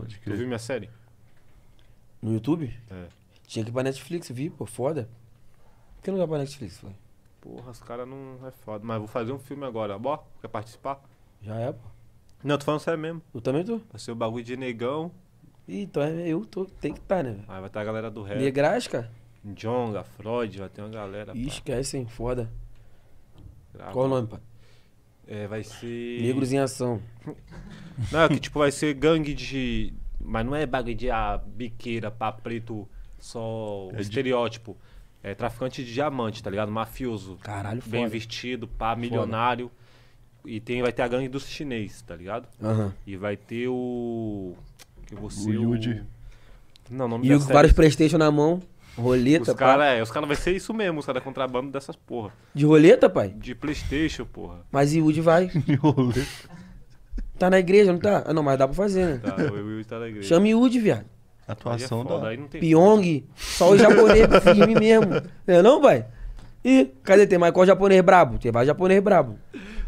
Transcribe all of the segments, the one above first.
Pode crer. Tu viu minha série? No YouTube? É. Tinha que ir pra Netflix, vi, pô, foda. Por que não dá pra Netflix, foi? Porra, os caras não é foda. Mas vou fazer um filme agora. Bó, quer participar? Já é, pô. Não, tô falando sério mesmo. Eu também tô. Vai ser o bagulho de negão. Ih, então é- eu tô. Tem que estar, tá, né, velho? Aí ah, vai estar tá a galera do ré. Negrasca? Jonga, Freud, vai ter uma galera. Ih, esquece, hein? Foda. grava. Qual o nome, pá? É, vai ser. Negros em ação. Não, é que tipo, vai ser gangue de. Mas não é bagulho de ah, biqueira, pá preto, só é estereótipo. É traficante de diamante, tá ligado? Mafioso. Caralho, foda. Bem vestido, pá, milionário. Foda. E tem, vai ter a gangue dos chinês, tá ligado? Uhum. E vai ter o. Que você. O Yuji. O... Não, não me E os vários é- Playstation na mão. Roleta, os cara, pai. É, os caras vai ser isso mesmo, os caras é contrabando dessas porra. De roleta, pai? De Playstation, porra. Mas e Wood vai? de roleta. Tá na igreja, não tá? Ah, não, mas dá pra fazer, né? Tá, o Wood tá na igreja. Chame Wood, viado. Atuação aí é da... Pyong, só o japonês firme mesmo. Não é não, pai? E cadê? Tem mais qual japonês brabo? Tem mais japonês brabo.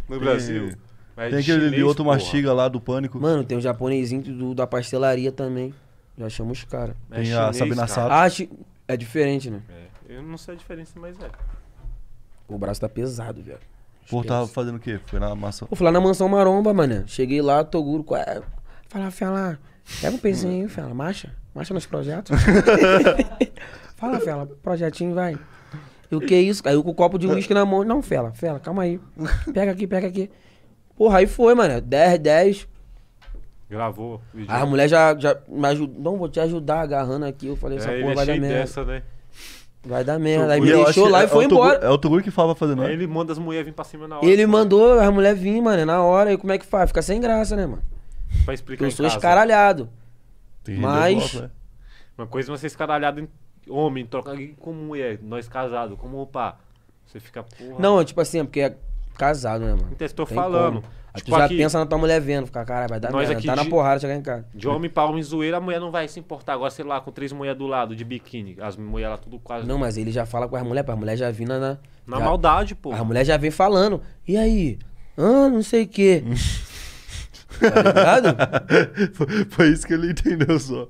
No Brasil. Tem... que é tem aquele chinês, outro porra. mastiga lá do pânico. Mano, tem um japonesinho do, da pastelaria também. Já chama os caras. É tem chinês, a Sabina Sato. Ah, é diferente, né? É. Eu não sei a diferença, mas é. O braço tá pesado, velho. Pô, tava fazendo o quê? Foi na mansão. Pô, fui lá na mansão maromba, mano. Cheguei lá, Toguro. Qual é? Fala, Fela. Pega um pezinho, hum. Fela. Marcha. Marcha nos projetos. Fala, Fela. Projetinho, vai. E o que é isso? Aí com o copo de uísque na mão. Não, Fela, Fela, calma aí. Pega aqui, pega aqui. Porra, aí foi, mano. 10, 10. Gravou. A mulher já, já me ajudou. Não, vou te ajudar agarrando aqui. Eu falei, é, essa é, porra vai dar merda. Dessa, né? Vai dar merda. Aí me deixou lá e é foi embora. É o Toguro que fala fazendo. É? ele manda as mulheres vir pra cima na hora. Ele mandou as mulheres vir, mano, na hora. E como é que faz? Fica sem graça, né, mano? Pra explicar Eu sou casa. escaralhado. Tem mas... né? Uma coisa é você escaralhado em homem, troca com mulher, nós casado, como opa Você fica porra. Não, tipo assim, porque é casado, né, mano? Então, estou falando. Como. Aí tipo, tu já aqui, pensa na tua mulher vendo, ficar, caralho, vai dar nós merda, tá aqui tá de, na porrada chegar em casa. De homem pra homem zoeira, a mulher não vai se importar. Agora, sei lá, com três mulheres do lado, de biquíni, as mulheres lá tudo quase... Não, mas ele já fala com as mulheres, as mulheres já vêm na... Na, já, maldade, pô. As mulheres já vêm falando, e aí? Ah, não sei o quê. Tá ligado? foi, foi, isso que ele entendeu só.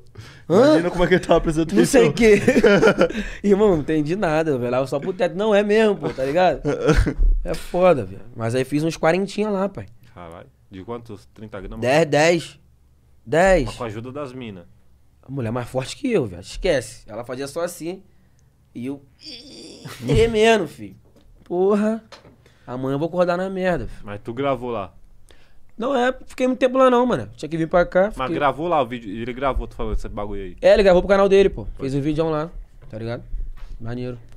Hã? Imagina como é que ele tava apresentando Não sei o quê. Irmão, não entendi nada, velho. Eu só pro teto. Não, é mesmo, pô, tá ligado? É foda, velho. Mas aí fiz uns quarentinha lá, pai. Caralho. De quantos? 30 gramas? 10, 10. 10. Mas com a ajuda das minas. A mulher é mais forte que eu, velho. Esquece. Ela fazia só assim. E eu. Tremendo, filho. Porra. Amanhã eu vou acordar na merda. Filho. Mas tu gravou lá? Não é, fiquei muito tempo lá não, mano. Tinha que vir pra cá. Fiquei... Mas gravou lá o vídeo. Ele gravou, tu falando esse bagulho aí. É, ele gravou pro canal dele, pô. Fez um vídeo lá, tá ligado? Maneiro.